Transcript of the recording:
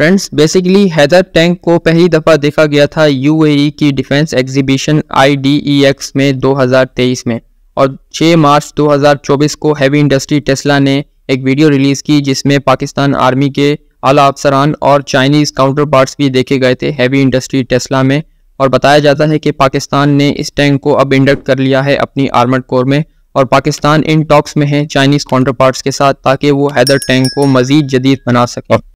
friends basically Haider tank को पहली दफ़ा देखा गया था यूएई e की डिफेंस एग्जीबिशन आईडीईएक्स में 2023 में और 6 मार्च 2024 को हैवी इंडस्ट्री टेस्ला ने एक वीडियो रिलीज़ की जिसमें पाकिस्तान आर्मी के आला अफसरान और चाइनीज़ काउंटर पार्ट्स भी देखे गए थे हैवी इंडस्ट्री टेस्ला में और बताया जाता है कि पाकिस्तान ने इस टैंक को अब इंडक्ट कर लिया है अपनी आर्मड कोर में और पाकिस्तान इन टॉक्स में है चाइनीज़ काउंटर पार्ट्स के साथ ताकि वो हैदर टैंक को मज़ीद जदीद बना सके